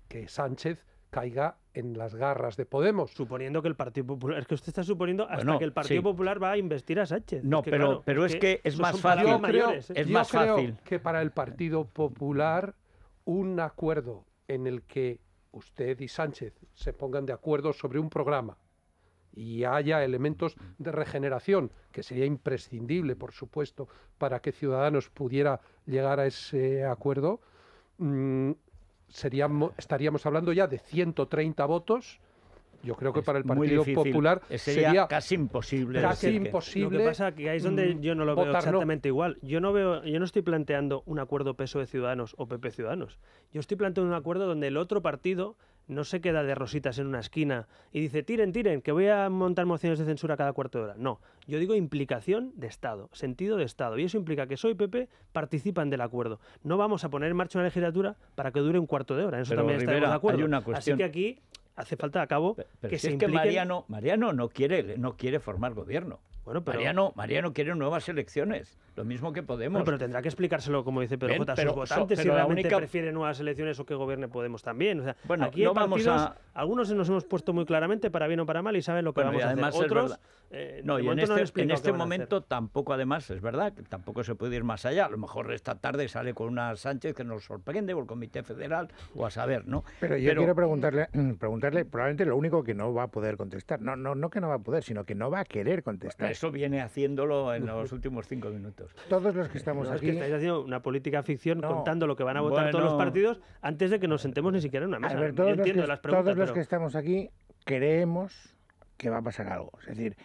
que Sánchez caiga en las garras de Podemos. Suponiendo que el Partido Popular, es que usted está suponiendo hasta que el Partido Popular va a investir a Sánchez. No, pero, pero es que, es más fácil. ¿eh? Es más fácil. que para el Partido Popular un acuerdo en el que usted y Sánchez se pongan de acuerdo sobre un programa y haya elementos de regeneración, que sería imprescindible, por supuesto, para que Ciudadanos pudiera llegar a ese acuerdo, mm, estaríamos hablando ya de 130 votos yo creo que para el Partido Popular sería, casi imposible. Casi imposible. lo que pasa que ahí es donde mm, yo no lo veo exactamente igual. Yo no veo, yo no estoy planteando un acuerdo peso de Ciudadanos o PP Ciudadanos. Yo estoy planteando un acuerdo donde el otro partido no se queda de rositas en una esquina y dice tiren, tiren, que voy a montar mociones de censura cada cuarto de hora. No, yo digo implicación de Estado, sentido de Estado. Y eso implica que soy e PP participan del acuerdo. No vamos a poner en marcha una legislatura para que dure un cuarto de hora. eso también está en el acuerdo. Así que aquí hace falta a cabo que si es que Mariano, Mariano no quiere no quiere formar gobierno. Bueno, pero... Mariano, Mariano quiere nuevas elecciones. Lo mismo que Podemos. pero tendrá que explicárselo, como dice Pedro sus votantes si realmente única... nuevas elecciones o que gobierne Podemos también. bueno, aquí vamos a... algunos nos hemos puesto muy claramente para bien o para mal y saben lo que vamos a hacer. Otros, eh, no, y en este, este momento tampoco, además, es verdad, tampoco se puede ir más allá. A lo mejor esta tarde sale con una Sánchez que nos sorprende, o el Comité Federal, o a saber, ¿no? Pero yo quiero preguntarle, mm, preguntarle, probablemente lo único que no va a poder contestar, no, no, no que no va a poder, sino que no va a querer contestar. Eso viene haciéndolo en los últimos cinco minutos. Todos los que estamos aquí. Es que una política ficción contando lo que van a votar todos los partidos antes de que nos sentemos ni siquiera en una mesa. todos, los, que, estamos aquí creemos que va a pasar algo. Es decir,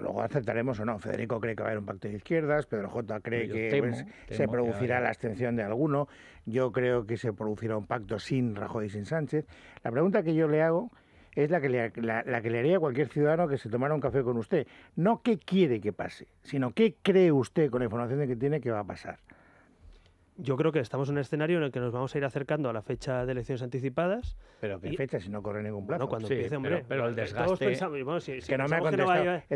luego aceptaremos o no. Federico cree que va a haber un pacto de izquierdas, Pedro J cree que pues, se producirá la abstención de alguno. Yo creo que se producirá un pacto sin Rajoy y sin Sánchez. La pregunta que yo le hago es la que, le, la, la que le haría a cualquier ciudadano que se tomara un café con usted. No qué quiere que pase, sino qué cree usted con la información que tiene que va a pasar yo creo que estamos en un escenario en el que nos vamos a ir acercando a la fecha de elecciones anticipadas. Pero qué fecha si no corre ningún plazo. No, cuando empiece, hombre. Pero, el desgaste. bueno, Es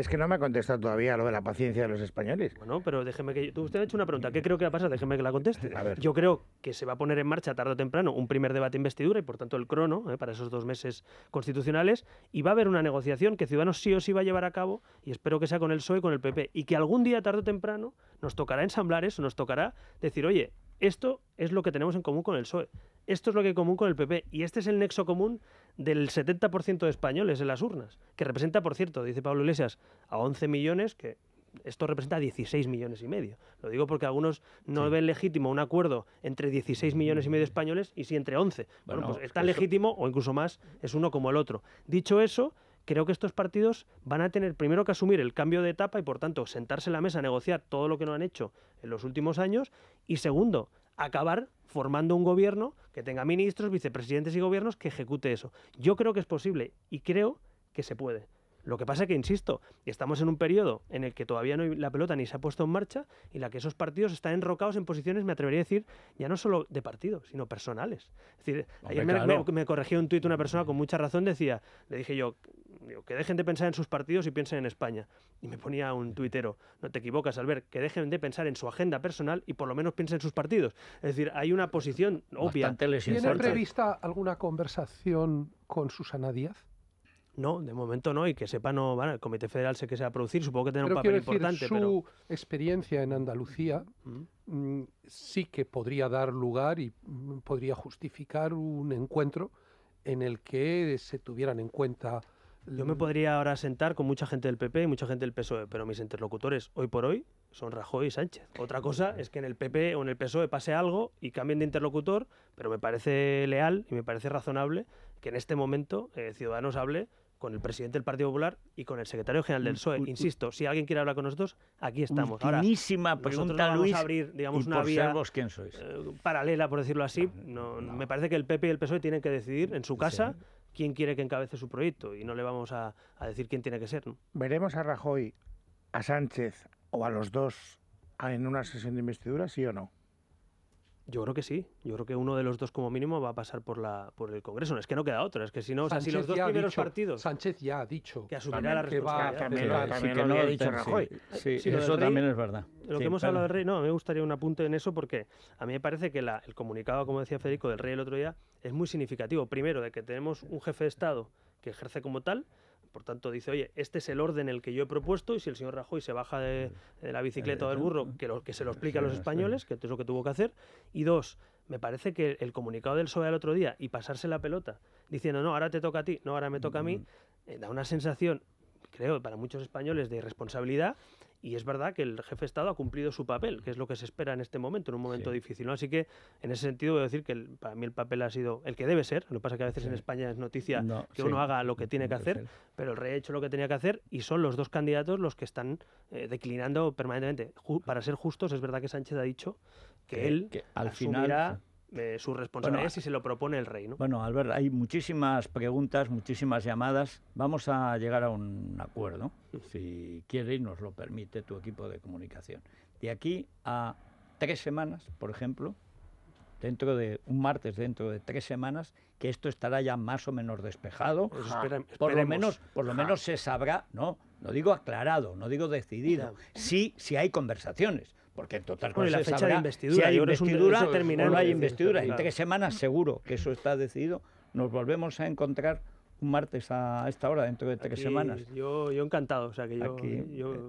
que no me ha contestado todavía lo de la paciencia de los españoles. Bueno, pero déjeme que. Usted usted ha hecho una pregunta. ¿Qué creo que va a pasar? Déjeme que la conteste. A ver. Yo creo que se va a poner en marcha tarde o temprano un primer debate investidura y por tanto el crono ¿eh? para esos dos meses constitucionales. Y va a haber una negociación que Ciudadanos sí o sí va a llevar a cabo y espero que sea con el PSOE y con el PP. Y que algún día, tarde o temprano, nos tocará ensamblar eso, nos tocará decir, oye, esto es lo que tenemos en común con el PSOE. Esto es lo que hay común con el PP. Y este es el nexo común del 70% de españoles en las urnas, que representa, por cierto, dice Pablo Iglesias, a 11 millones, que esto representa 16 millones y medio. Lo digo porque algunos no ven legítimo un acuerdo entre 16 millones y medio españoles y sí entre 11. bueno pues es tan legítimo o incluso más es uno como el otro. Dicho eso, creo que estos partidos van a tener primero que asumir el cambio de etapa y por tanto sentarse en la mesa a negociar todo lo que no han hecho en los últimos años y segundo, acabar formando un gobierno que tenga ministros, vicepresidentes y gobiernos que ejecute eso. Yo creo que es posible y creo que se puede. Lo que pasa es que, insisto, estamos en un periodo en el que todavía no hay la pelota ni se ha puesto en marcha y la que esos partidos están enrocados en posiciones, me atrevería a decir, ya no solo de partidos, sino personales. Es decir, ayer me, claro. un tuit una persona con mucha razón, decía, le dije yo, que dejen de pensar en sus partidos y piensen en España. Y me ponía un tuitero, no te equivocas, al ver que dejen de pensar en su agenda personal y por lo menos piensen en sus partidos. Es decir, hay una posición obvia. ¿Tiene prevista alguna conversación con Susana Díaz? No, de momento no, y que sepa, no, bueno, el Comité Federal sé que se va a producir, supongo que tiene un papel decir, importante. Su experiencia en Andalucía mm. Mm, sí que podría dar lugar y mm, podría justificar un encuentro en el que se tuvieran en cuenta. Yo me podría ahora sentar con mucha gente del PP y mucha gente del PSOE, pero mis interlocutores hoy por hoy son Rajoy y Sánchez. Otra cosa es que en el PP o en el PSOE pase algo y cambien de interlocutor, pero me parece leal y me parece razonable que en este momento eh, Ciudadanos hable con el presidente del Partido Popular y con el secretario general del mm, PSOE. Insisto, si alguien quiere hablar con nosotros, aquí estamos. Ahora, pregunta, vamos Luis, a abrir, digamos, una vía ¿quién sois? Eh, paralela, por decirlo así. Me parece que el PP y el PSOE tienen que decidir en su casa quién quiere que encabece su proyecto y no le vamos a, decir quién tiene que ser. ¿Veremos a Rajoy, a Sánchez o a los dos en una sesión de investidura, sí o no? Yo creo que sí. Yo creo que uno de los dos como mínimo va a pasar por la por el Congreso. No, es que no queda otro. Es que si no, si los dos primeros partidos. Sánchez ya ha dicho que asumirá la responsabilidad. también, lo ha dicho Rajoy. Sí, eso también es verdad. Lo que hemos hablado del Rey, no, me gustaría un apunte en eso porque a mí me parece que el comunicado, como decía Federico, del Rey el otro día es muy significativo. Primero, de que tenemos un jefe de Estado que ejerce como tal por tanto, dice, oye, este es el orden el que yo he propuesto y si el señor Rajoy se baja de, la bicicleta o del burro, que, lo, que se lo pues explique a los españoles, que es lo que tuvo que hacer. Y dos, me parece que el comunicado del PSOE al otro día y pasarse la pelota diciendo, no, ahora te toca a ti, no, ahora me toca a mí, eh, da una sensación creo, para muchos españoles de irresponsabilidad y es verdad que el jefe de Estado ha cumplido su papel, que es lo que se espera en este momento, en un momento difícil. ¿no? Así que en ese sentido voy a decir que para mí el papel ha sido el que debe ser. Lo que pasa es que a veces en España es noticia que uno haga lo que tiene que hacer, pero el rey ha hecho lo que tenía que hacer y son los dos candidatos los que están eh, declinando permanentemente. para ser justos, es verdad que Sánchez ha dicho que, él al final eh, su responsabilidad si se lo propone el rey. ¿no? Bueno, Albert, hay muchísimas preguntas, muchísimas llamadas. Vamos a llegar a un acuerdo, mm. si quiere y nos lo permite tu equipo de comunicación. De aquí a tres semanas, por ejemplo, dentro de un martes, dentro de tres semanas, que esto estará ya más o menos despejado. Pues por lo menos, por lo menos se sabrá, no, no digo aclarado, no digo decidido. Sí, si hay conversaciones porque en total bueno, no la fecha de investidura, si hay investidura no hay investidura. En tres semanas seguro que eso está decidido. Nos volvemos a encontrar un martes a esta hora, dentro de tres semanas. Yo, encantado, o sea que yo,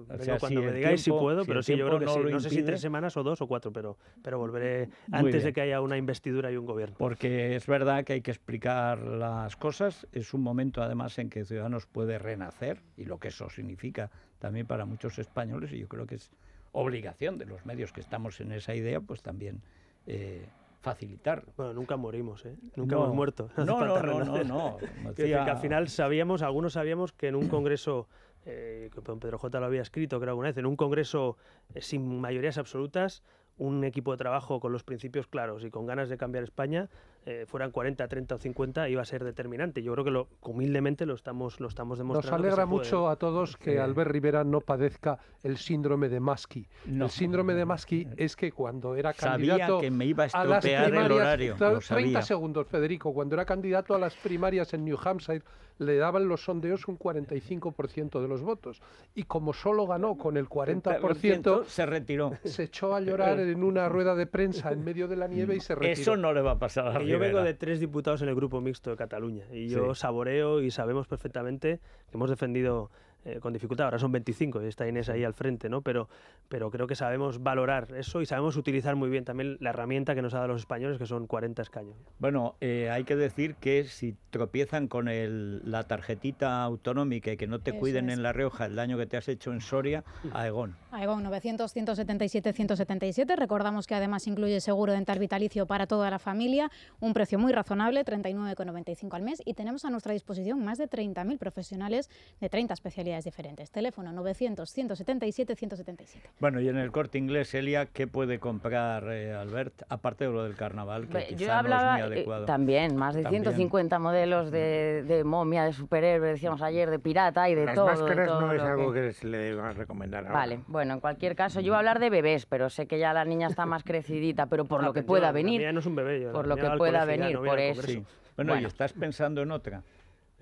eh, cuando me digáis si puedo, pero sí, yo creo que no, no sé si tres semanas o dos o cuatro, pero, pero volveré antes de que haya una investidura y un gobierno. Porque es verdad que hay que explicar las cosas, es un momento además en que Ciudadanos puede renacer y lo que eso significa también para muchos españoles y yo creo que es obligación de los medios que estamos en esa idea, pues también eh, facilitar. Bueno, nunca morimos, ¿eh? Nunca hemos muerto. No, no, no, no, al final sabíamos, algunos sabíamos que en un congreso, eh, que Pedro J. lo había escrito, creo alguna vez, en un congreso eh, sin mayorías absolutas, un equipo de trabajo con los principios claros y con ganas de cambiar España, eh, fueran 40, 30 o 50 iba a ser determinante. Yo creo que lo, humildemente lo estamos, lo estamos demostrando. Nos alegra mucho a todos que eh, Albert Rivera no padezca el síndrome de Maskey. El síndrome de Maskey es que cuando era candidato sabía candidato que me iba a, estropear el horario. 30 segundos, Federico, cuando era candidato a las primarias en New Hampshire le daban los sondeos un 45% de los votos. Y como solo ganó con el 40%, se retiró. Se echó a llorar en una rueda de prensa en medio de la nieve y se retiró. Eso no le va a pasar a Yo vengo de tres diputados en el Grupo Mixto de Cataluña y yo saboreo y sabemos perfectamente que hemos defendido eh, con dificultad. Ahora son 25 y está Inés ahí al frente, ¿no? Pero, pero creo que sabemos valorar eso y sabemos utilizar muy bien también la herramienta que nos ha dado los españoles, que son 40 escaños. Bueno, eh, hay que decir que si tropiezan con la tarjetita autonómica y que no te cuiden en La Rioja el daño que te has hecho en Soria, A EGON, 900, 177, 177. Recordamos que además incluye seguro dental vitalicio para toda la familia, un precio muy razonable, 39,95 al mes, y tenemos a nuestra disposición más de 30.000 profesionales de 30 especialistas diferentes. Teléfono 900-177-177. Bueno, y en el corte inglés, Elia, ¿qué puede comprar eh, Albert? Aparte de lo del carnaval, que yo no es muy eh, adecuado. también, más de 150 modelos mm. de, momia, de superhéroe, decíamos ayer, de pirata y de todo. Las máscaras no es algo que... se le va a recomendar ahora. Vale, bueno, en cualquier caso, yo voy a hablar de bebés, pero sé que ya la niña está más crecidita, pero por ah, lo que pueda venir. no es un bebé, Por lo que pueda venir, por eso. bueno, y estás pensando en otra.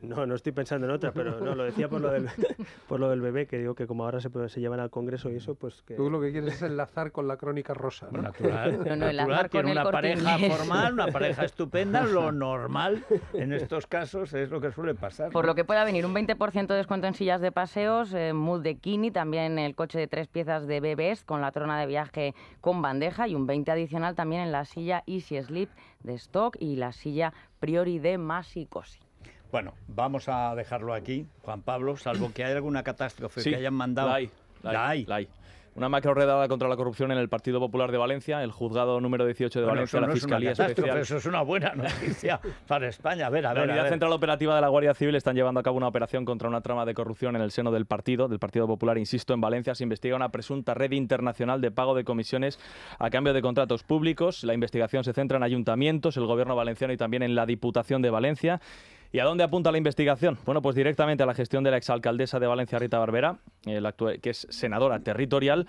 No, no estoy pensando en otra, pero no, lo decía por lo del, bebé, que digo que como ahora se, se llevan al Congreso y eso, pues que... Tú lo que quieres es enlazar con la crónica rosa, ¿no? Natural. No, no, tiene una pareja formal, una pareja estupenda, lo normal en estos casos es lo que suele pasar. Por lo que pueda venir, un 20% de descuento en sillas de paseos, eh, mood de Kini, también el coche de tres piezas de bebés con la trona de viaje con bandeja y un 20 adicional también en la silla Easy Sleep de stock y la silla Priori de Masicosi. Bueno, vamos a dejarlo aquí, Juan Pablo, salvo que haya alguna catástrofe que hayan mandado. La hay, la, hay. hay. Una macro redada contra la corrupción en el Partido Popular de Valencia, el juzgado número 18 de Valencia, la Fiscalía es una Especial. Eso es una buena noticia para España. A ver, a ver, la Unidad Central Operativa de la Guardia Civil están llevando a cabo una operación contra una trama de corrupción en el seno del partido, del Partido Popular, insisto, en Valencia se investiga una presunta red internacional de pago de comisiones a cambio de contratos públicos. La investigación se centra en ayuntamientos, el gobierno valenciano y también en la Diputación de Valencia. ¿Y a dónde apunta la investigación? Bueno, pues directamente a la gestión de la exalcaldesa de Valencia, Rita Barbera, eh, que es senadora territorial,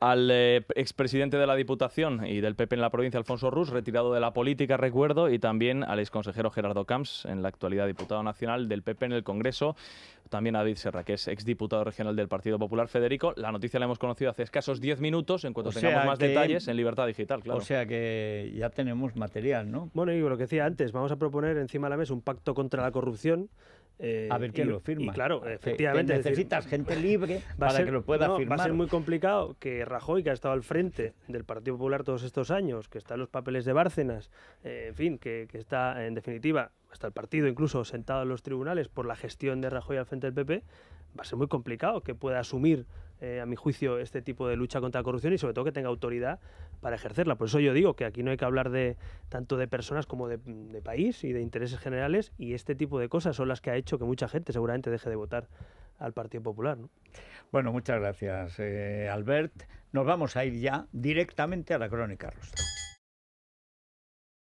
al eh, expresidente de la Diputación y del PP en la provincia, Alfonso Rus, retirado de la política, recuerdo, y también al exconsejero Gerardo Camps, en la actualidad diputado nacional del PP en el Congreso, también a David Serra, que es exdiputado regional del Partido Popular. Federico, la noticia la hemos conocido hace escasos 10 minutos, en cuanto tengamos más detalles en Libertad Digital, claro. O sea que ya tenemos material, ¿no? Bueno, y lo que decía antes, vamos a proponer encima de la mesa un pacto contra la corrupción eh, a ver quién lo firma. claro, efectivamente. necesitas gente libre para que lo pueda firmar. Va a ser muy complicado que Rajoy, que ha estado al frente del Partido Popular todos estos años, que está en los papeles de Bárcenas, eh, en fin, que, está en definitiva, está el partido incluso sentado en los tribunales por la gestión de Rajoy al frente del PP, va a ser muy complicado que pueda asumir eh, a mi juicio, este tipo de lucha contra la corrupción y sobre todo que tenga autoridad para ejercerla. Por eso yo digo que aquí no hay que hablar de tanto de personas como de, país y de intereses generales y este tipo de cosas son las que ha hecho que mucha gente seguramente deje de votar al Partido Popular. Bueno, muchas gracias, eh, Albert. Nos vamos a ir ya directamente a la crónica, Rostro.